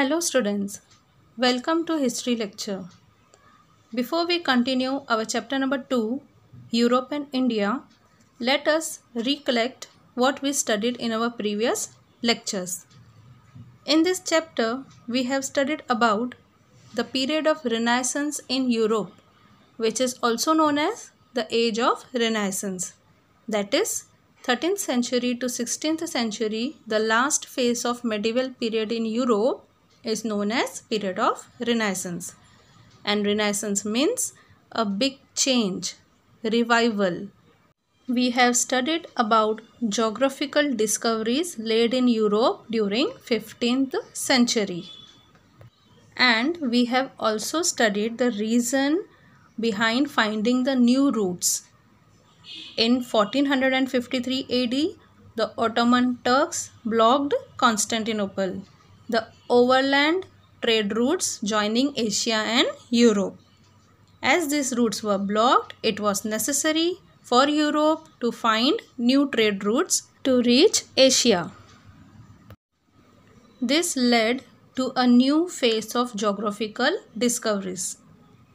Hello students, welcome to history lecture. Before we continue our chapter number 2, Europe and India, let us recollect what we studied in our previous lectures. In this chapter, we have studied about the period of Renaissance in Europe, which is also known as the Age of Renaissance, that is 13th century to 16th century, the last phase of medieval period in Europe is known as period of renaissance and renaissance means a big change revival we have studied about geographical discoveries laid in Europe during 15th century. And we have also studied the reason behind finding the new routes. In 1453 AD, the Ottoman Turks blocked Constantinople the overland trade routes joining Asia and Europe. As these routes were blocked, it was necessary for Europe to find new trade routes to reach Asia. This led to a new phase of geographical discoveries.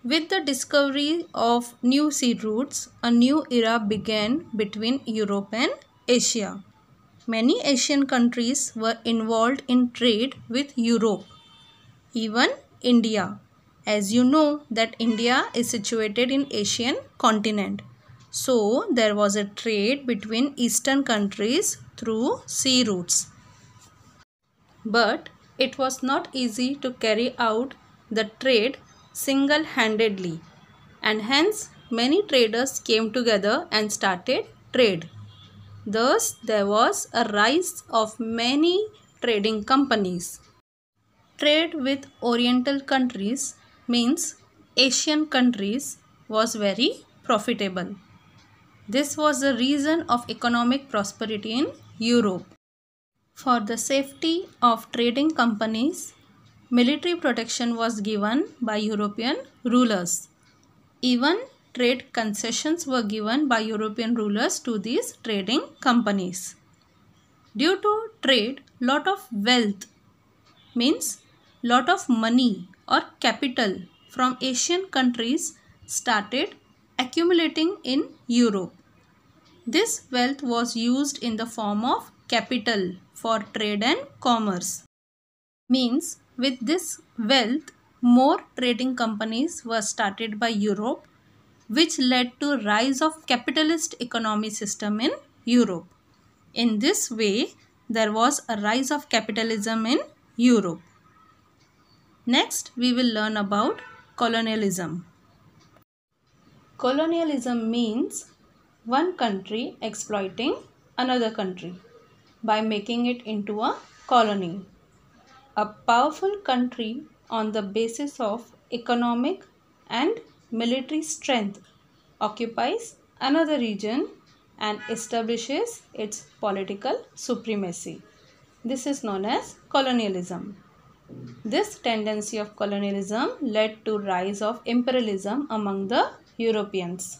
With the discovery of new sea routes, a new era began between Europe and Asia many Asian countries were involved in trade with Europe, even India. As you know that India is situated in Asian continent. So, there was a trade between eastern countries through sea routes. But it was not easy to carry out the trade single-handedly and hence many traders came together and started trade. Thus, there was a rise of many trading companies. Trade with Oriental countries means Asian countries was very profitable. This was the reason of economic prosperity in Europe. For the safety of trading companies, military protection was given by European rulers. Even trade concessions were given by European rulers to these trading companies. Due to trade, lot of wealth means lot of money or capital from Asian countries started accumulating in Europe. This wealth was used in the form of capital for trade and commerce. Means with this wealth, more trading companies were started by Europe which led to rise of capitalist economy system in Europe. In this way, there was a rise of capitalism in Europe. Next, we will learn about colonialism. Colonialism means one country exploiting another country by making it into a colony. A powerful country on the basis of economic and military strength, occupies another region and establishes its political supremacy. This is known as colonialism. This tendency of colonialism led to rise of imperialism among the Europeans.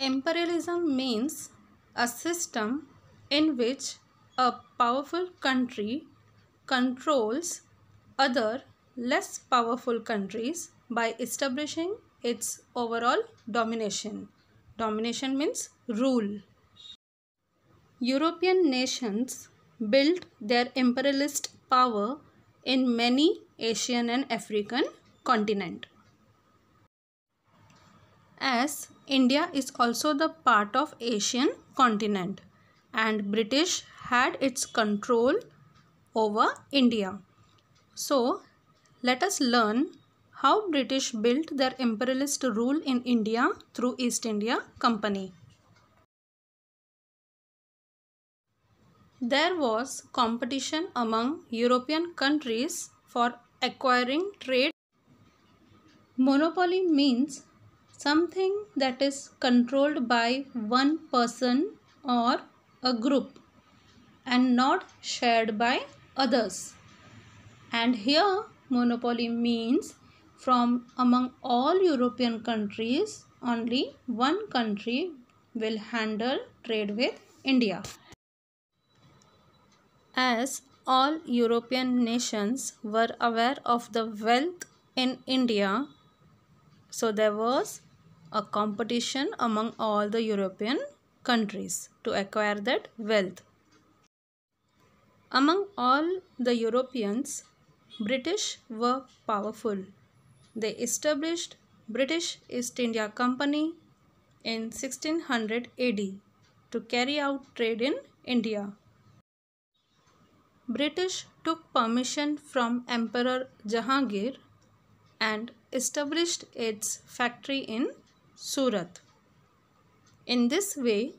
Imperialism means a system in which a powerful country controls other less powerful countries by establishing its overall domination. Domination means rule. European nations built their imperialist power in many Asian and African continent. As India is also the part of Asian continent and British had its control over India. So, let us learn how British built their imperialist rule in India through East India Company. There was competition among European countries for acquiring trade. Monopoly means something that is controlled by one person or a group and not shared by others. And here monopoly means from among all European countries, only one country will handle trade with India. As all European nations were aware of the wealth in India, so there was a competition among all the European countries to acquire that wealth. Among all the Europeans, British were powerful they established British East India Company in 1600 AD to carry out trade in India. British took permission from Emperor Jahangir and established its factory in Surat. In this way,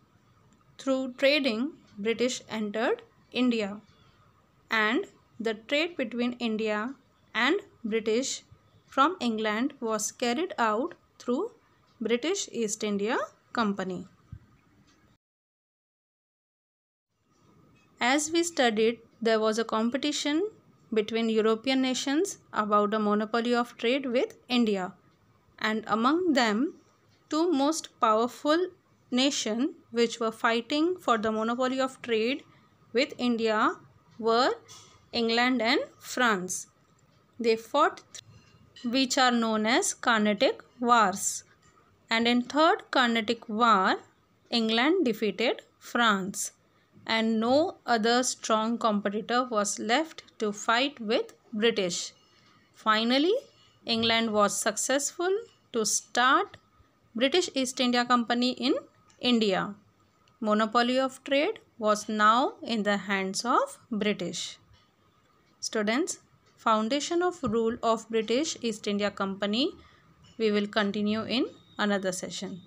through trading, British entered India and the trade between India and British from England was carried out through British East India Company. As we studied, there was a competition between European nations about the monopoly of trade with India. And among them, two most powerful nations which were fighting for the monopoly of trade with India were England and France. They fought which are known as Carnatic Wars. And in Third Carnatic War, England defeated France and no other strong competitor was left to fight with British. Finally, England was successful to start British East India Company in India. Monopoly of trade was now in the hands of British. Students, foundation of rule of British East India Company. We will continue in another session.